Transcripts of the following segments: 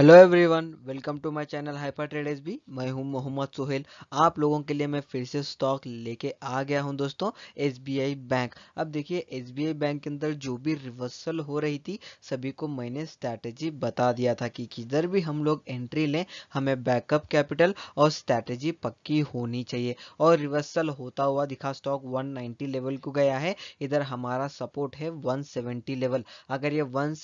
hello everyone welcome to my channel hyper trade S B मैं हूं मोहम्मद सोहेल आप लोगों के लिए मैं फिर से स्टॉक लेके आ गया हूं दोस्तों एसबीआई बैंक अब देखिए एसबीआई बैंक के अंदर जो भी रिवर्सल हो रही थी सभी को मैंने स्ट्रैटेजी बता दिया था कि किधर भी हम लोग एंट्री लें हमें बैकअप कैपिटल और स्ट्रैटेजी पक्की होनी चाहिए और रिवर्सल होता हुआ दिखा स्टॉक वन लेवल को गया है इधर हमारा सपोर्ट है वन लेवल अगर ये वन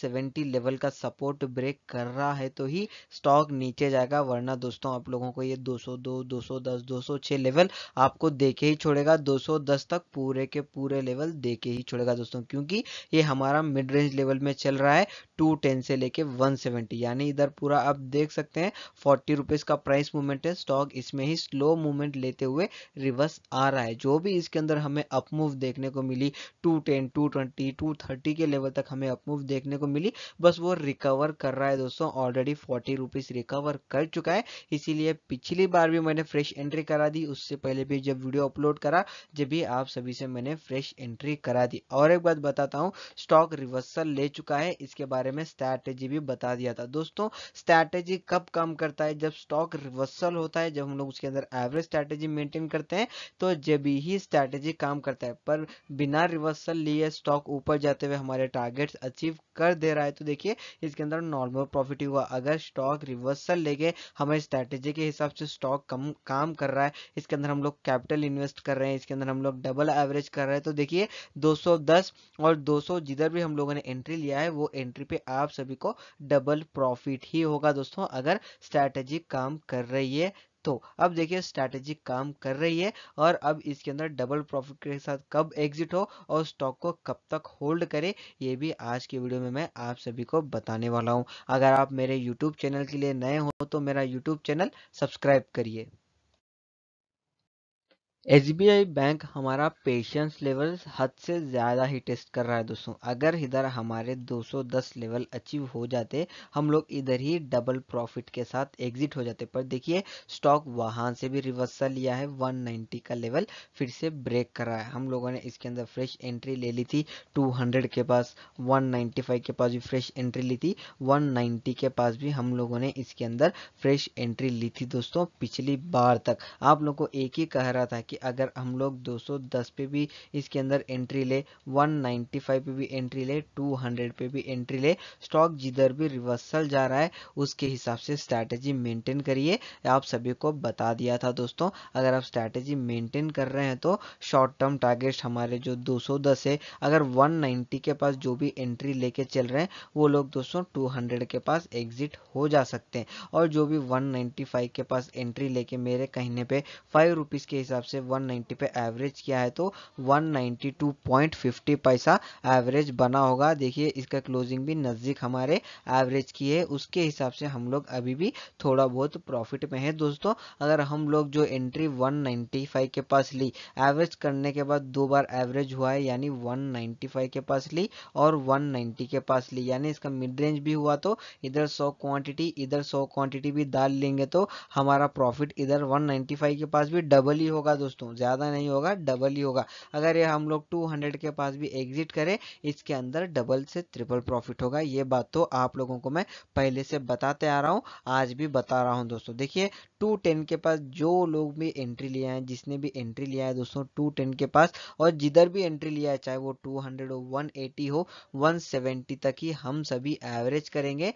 लेवल का सपोर्ट ब्रेक कर रहा है तो ही स्टॉक नीचे जाएगा वरना दोस्तों आप लोगों को ये 202, 210, 206 लेवल आपको देके ही छोड़ेगा 210 तक पूरे के पूरे लेवल देके ही छोड़ेगा दोस्तों क्योंकि ये हमारा मिड रेंज लेवल में चल रहा है टू से लेके वन यानी इधर पूरा आप देख सकते हैं फोर्टी रुपीज का प्राइस मूवमेंट है स्टॉक इसमें ही स्लो मूवमेंट लेते हुए रिवर्स आ रहा है जो भी इसके अंदर हमें अपमूव देखने को मिली 210, 220, 230 के लेवल तक हमें अपमूव देखने को मिली बस वो रिकवर कर रहा है दोस्तों already already forty rupees recover कर चुका है इसीलिए पिछली बार भी मैंने फ्रेश एंट्री करा दी उससे पहले भी जब वीडियो अपलोड करा जब भी आप सभी से मैंने फ्रेश एंट्री करा दी और एक बात बताता हूँ स्टॉक रिवर्सल ले चुका है इसके बारे में स्ट्रैटेजी भी बता दिया था दोस्तों स्ट्रैटेजी कब काम करता है जब स्टॉक रिवर्सल होता है जब हम लोग उसके अंदर एवरेज स्ट्रैटेजी मेंटेन करते हैं तो जब ही स्ट्रैटेजी काम करता है पर बिना रिवर्सल लिए स्टॉक ऊपर जाते हुए हमारे टारगेट्स अचीव कर दे रहा है तो देखिए इसके अंदर नॉर्मल प्रॉफिट ही हुआ अगर स्टॉक रिवर्सल लेके हमारे स्ट्रेटेजी के हिसाब से स्टॉक कम काम कर रहा है इसके अंदर हम लोग कैपिटल इन्वेस्ट कर रहे हैं इसके अंदर हम लोग डबल एवरेज कर रहे हैं तो देखिए 210 और 200 जिधर भी हम लोगों ने एंट्री लिया है वो एंट्री पे आप सभी को डबल प्रॉफिट ही होगा दोस्तों अगर स्ट्रैटेजी काम कर रही है तो अब देखिए स्ट्रैटेजी काम कर रही है और अब इसके अंदर डबल प्रॉफिट के साथ कब एग्जिट हो और स्टॉक को कब तक होल्ड करे ये भी आज की वीडियो में मैं आप सभी को बताने वाला हूँ अगर आप मेरे यूट्यूब चैनल के लिए नए हो तो मेरा यूट्यूब चैनल सब्सक्राइब करिए एस बैंक हमारा पेशेंस लेवल हद से ज़्यादा ही टेस्ट कर रहा है दोस्तों अगर इधर हमारे 210 लेवल अचीव हो जाते हम लोग इधर ही डबल प्रॉफिट के साथ एग्जिट हो जाते पर देखिए स्टॉक वहाँ से भी रिवर्सल लिया है 190 का लेवल फिर से ब्रेक कर रहा है हम लोगों ने इसके अंदर फ्रेश एंट्री ले ली थी 200 के पास 195 के पास भी फ्रेश एंट्री ली थी वन के पास भी हम लोगों ने इसके अंदर फ्रेश एंट्री ली थी दोस्तों पिछली बार तक आप लोग को एक ही कह रहा था कि कि अगर हम लोग 210 पे भी इसके अंदर एंट्री ले 195 पे भी एंट्री ले 200 पे भी एंट्री ले स्टॉक जिधर भी रिवर्सल जा रहा है उसके हिसाब से स्ट्रैटेजी मेंटेन करिए आप सभी को बता दिया था दोस्तों अगर आप स्ट्रैटेजी मेंटेन कर रहे हैं तो शॉर्ट टर्म टारगेट हमारे जो दो है अगर वन के पास जो भी एंट्री लेके चल रहे हैं वो लोग दोस्तों टू के पास एग्जिट हो जा सकते हैं और जो भी वन के पास एंट्री लेके मेरे कहने पे फाइव रुपीज़ के हिसाब से 190 पे एवरेज किया है तो 192.50 पैसा एवरेज बना होगा देखिए इसका क्लोजिंग भी नज़दीक हमारे एवरेज की है उसके हिसाब से हम लोग अभी भी थोड़ा बहुत प्रॉफिट में है दोस्तों अगर हम लोग जो एंट्री 195 के पास ली एवरेज करने के बाद दो बार एवरेज हुआ है यानी 195 के पास ली और 190 के पास ली यानी इसका मिड रेंज भी हुआ तो इधर 100 क्वांटिटी इधर 100 क्वांटिटी भी डाल लेंगे तो हमारा प्रॉफिट इधर 195 के पास भी डबल ही होगा दोस्तों दोस्तों ज़्यादा नहीं होगा डबल ही होगा अगर ये हम लोग 200 के पास भी एग्जिट करें इसके अंदर डबल से ट्रिपल प्रॉफिट होगा ये बात तो आप लोगों को मैं पहले से बताते आ रहा हूँ आज भी बता रहा हूँ दोस्तों देखिए 210 के पास जो लोग भी एंट्री लिया है जिसने भी एंट्री लिया है दोस्तों टेन के पास और जिधर भी एंट्री लिया है चाहे वो हंड्रेड हो एटी हो सेवेंटी तक ही हम सभी एवरेज करेंगे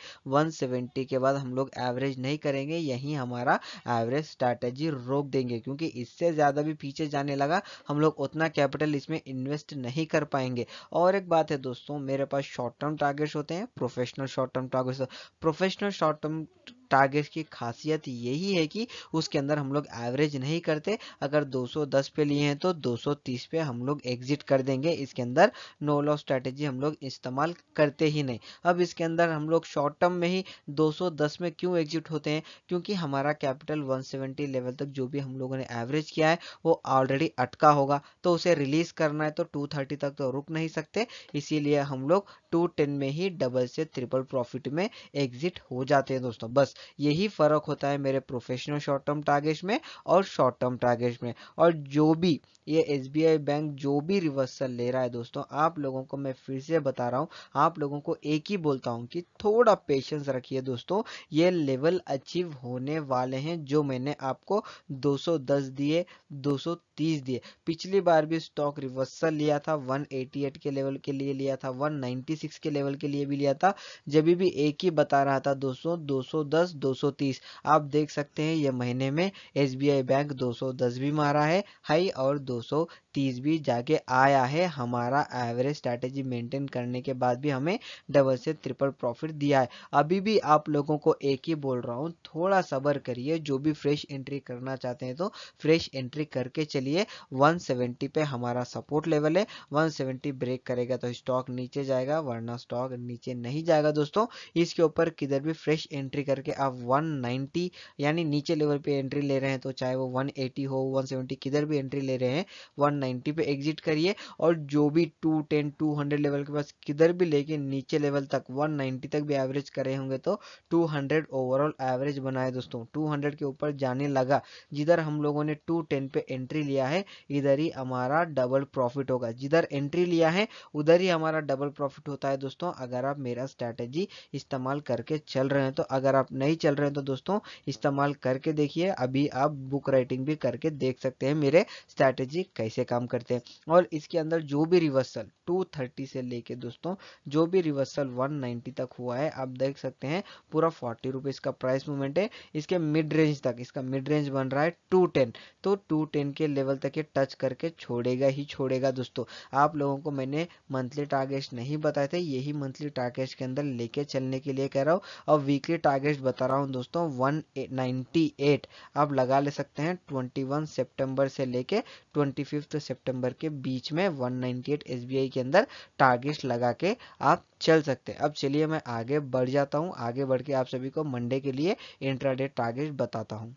सेवेंटी के बाद हम लोग एवरेज नहीं करेंगे यही हमारा एवरेज स्ट्रैटेजी रोक देंगे क्योंकि इससे ज़्यादा भी भी पीछे जाने लगा हम लोग उतना कैपिटल इसमें इन्वेस्ट नहीं कर पाएंगे और एक बात है दोस्तों मेरे पास शॉर्ट टर्म टारगेट्स होते हैं professional short term targets professional short term target की खासियत यही है कि उसके अंदर हम लोग एवरेज नहीं करते अगर 210 पे लिए हैं तो 230 पे हम लोग एग्जिट कर देंगे इसके अंदर नो लॉ स्ट्रेटेजी हम लोग इस्तेमाल करते ही नहीं अब इसके अंदर हम लोग शॉर्ट टर्म में ही 210 में क्यों एग्जिट होते हैं क्योंकि हमारा कैपिटल 170 लेवल तक जो भी हम लोगों ने एवरेज किया है वो ऑलरेडी अटका होगा तो उसे रिलीज करना है तो टू तक तो रुक नहीं सकते इसीलिए हम लोग टू में ही डबल से ट्रिपल प्रॉफिट में एग्जिट हो जाते हैं दोस्तों बस यही फ़र्क होता है मेरे प्रोफेशनल शॉर्ट टर्म टारगेट में और शॉर्ट टर्म टारगेट में और जो भी ये एस बैंक जो भी रिवर्सल ले रहा है दोस्तों आप लोगों को मैं फिर से बता रहा हूँ आप लोगों को एक ही बोलता हूँ कि थोड़ा पेशेंस रखिए दोस्तों ये लेवल अचीव होने वाले हैं जो मैंने आपको 210 दिए 230 दिए पिछली बार भी स्टॉक रिवर्सल लिया था 188 के लेवल के लिए लिया था 196 के लेवल के लिए भी लिया था जब भी एक ही बता रहा था दोस्तों दो पास 230 आप देख सकते हैं ये महीने में एस बैंक 210 भी मारा है हाई और 230 भी जाके आया है हमारा एवरेज स्ट्रैटेजी मेंटेन करने के बाद भी हमें डबल से ट्रिपल प्रॉफिट दिया है अभी भी आप लोगों को एक ही बोल रहा हूँ थोड़ा सबर करिए जो भी फ्रेश एंट्री करना चाहते हैं तो फ्रेश एंट्री करके चलिए 170 पे हमारा सपोर्ट लेवल है 170 ब्रेक करेगा तो स्टॉक नीचे जाएगा वरना स्टॉक नीचे नहीं जाएगा दोस्तों इसके ऊपर किधर भी फ्रेश एंट्री करके आप 190 यानी नीचे लेवल पे एंट्री ले रहे हैं तो चाहे वो 180 हो 170 किधर भी एंट्री ले रहे हैं 190 पे एग्जिट करिए और जो भी 210 200 लेवल के पास किधर भी लेके नीचे लेवल तक 190 तक भी एवरेज करे होंगे तो 200 ओवरऑल एवरेज बनाए दोस्तों 200 के ऊपर जाने लगा जिधर हम लोगों ने टू पे एंट्री लिया है इधर ही हमारा डबल प्रॉफिट होगा जिधर एंट्री लिया है उधर ही हमारा डबल प्रॉफिट होता है दोस्तों अगर आप मेरा स्ट्रैटेजी इस्तेमाल करके चल रहे हैं तो अगर आप नहीं चल रहे हैं तो दोस्तों इस्तेमाल करके देखिए अभी आप बुक राइटिंग भी करके देख सकते हैं मेरे स्ट्रैटेजी कैसे काम करते हैं और इसके अंदर जो भी रिवर्सल 230 से लेके दोस्तों जो भी रिवर्सल 190 तक हुआ है आप देख सकते हैं पूरा फोर्टी रुपीज का प्राइस मूवमेंट है इसके मिड रेंज तक इसका मिड रेंज बन रहा है टू तो टू के लेवल तक ये टच करके छोड़ेगा ही छोड़ेगा दोस्तों आप लोगों को मैंने मंथली टारगेट नहीं बताए थे यही मंथली टारगेट के अंदर लेके चलने के लिए कह रहा हूँ और वीकली टारगेट बता रहा हूँ दोस्तों 198 आप लगा ले सकते हैं 21 सितंबर से लेके 25 सितंबर के बीच में 198 एसबीआई के अंदर टारगेट लगा के आप चल सकते हैं अब चलिए मैं आगे बढ़ जाता हूँ आगे बढ़ के आप सभी को मंडे के लिए इंट्राडेट टारगेट बताता हूँ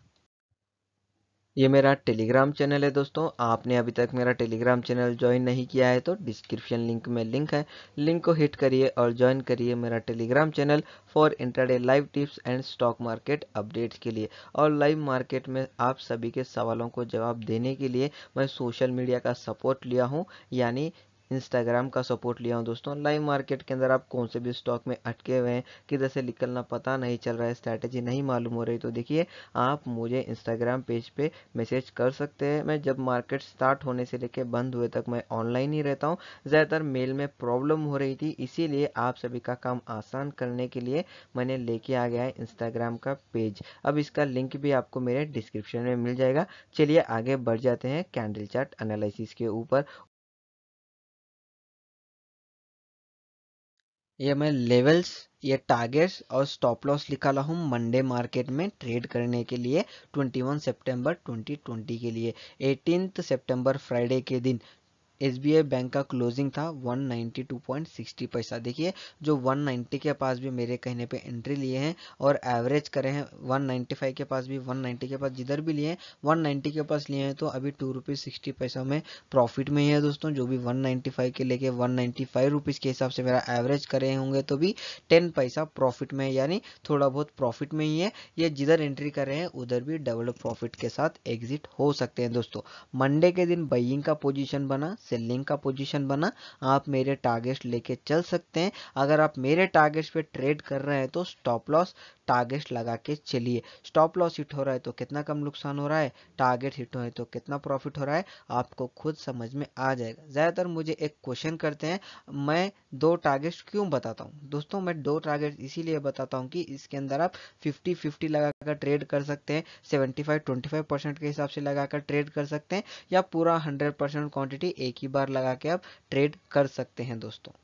ये मेरा टेलीग्राम चैनल है दोस्तों आपने अभी तक मेरा टेलीग्राम चैनल ज्वाइन नहीं किया है तो डिस्क्रिप्शन लिंक में लिंक है लिंक को हिट करिए और ज्वाइन करिए मेरा Telegram channel for intraday live tips and stock market updates के लिए और लाइव मार्केट में आप सभी के सवालों को जवाब देने के लिए मैं सोशल मीडिया का सपोर्ट लिया हूँ यानी इंस्टाग्राम का सपोर्ट लिया हूँ दोस्तों लाइव मार्केट के अंदर आप कौन से भी स्टॉक में अटके हुए हैं किधर से निकलना पता नहीं चल रहा है स्ट्रैटेजी नहीं मालूम हो रही तो देखिए आप मुझे इंस्टाग्राम पेज पे मैसेज कर सकते हैं मैं जब मार्केट स्टार्ट होने से लेकर बंद हुए तक मैं ऑनलाइन ही रहता हूँ ज़्यादातर मेल में प्रॉब्लम हो रही थी इसीलिए आप सभी का काम आसान करने के लिए मैंने लेके आ गया है इंस्टाग्राम का पेज अब इसका लिंक भी आपको मेरे डिस्क्रिप्शन में मिल जाएगा चलिए आगे बढ़ जाते हैं कैंडल चार्ट एनालिसिस के ऊपर ये मैं लेवल्स ये टारगेट्स और स्टॉप लॉस निकाला हूँ मंडे मार्केट में ट्रेड करने के लिए 21 सितंबर 2020 के लिए 18 सितंबर फ्राइडे के दिन एस बैंक का क्लोजिंग था 192.60 पैसा देखिए जो 190 के पास भी मेरे कहने पे एंट्री लिए हैं और एवरेज करे हैं 195 के पास भी 190 के पास जिधर भी लिए हैं 190 के पास लिए हैं तो अभी टू रुपीज़ सिक्सटी पैसा में प्रॉफिट में ही है दोस्तों जो भी 195 के लेके फाइव रुपीज़ के हिसाब से मेरा एवरेज करे होंगे तो भी टेन पैसा प्रॉफिट में यानी थोड़ा बहुत प्रॉफिट में ही है ये जिधर एंट्री कर रहे हैं उधर भी डबल प्रॉफिट के साथ एग्जिट हो सकते हैं दोस्तों मंडे के दिन बइंग का पोजिशन बना सेलिंग का पोजीशन बना आप मेरे टारगेट लेके चल सकते हैं अगर आप मेरे टारगेट्स पे ट्रेड कर रहे हैं तो स्टॉप लॉस टारगेट लगा के चलिए स्टॉप लॉस हिट हो रहा है तो कितना कम नुकसान हो रहा है टारगेट हिट हो रहा है तो कितना प्रॉफिट हो रहा है आपको खुद समझ में आ जाएगा ज़्यादातर मुझे एक क्वेश्चन करते हैं मैं दो टारगेट्स क्यों बताता हूँ दोस्तों मैं दो टारगेट इसीलिए बताता हूँ कि इसके अंदर आप फिफ्टी फिफ्टी लगा लगाकर ट्रेड कर सकते हैं 75 25 परसेंट के हिसाब से लगाकर ट्रेड कर सकते हैं या पूरा 100 परसेंट क्वान्टिटी एक ही बार लगा के आप ट्रेड कर सकते हैं दोस्तों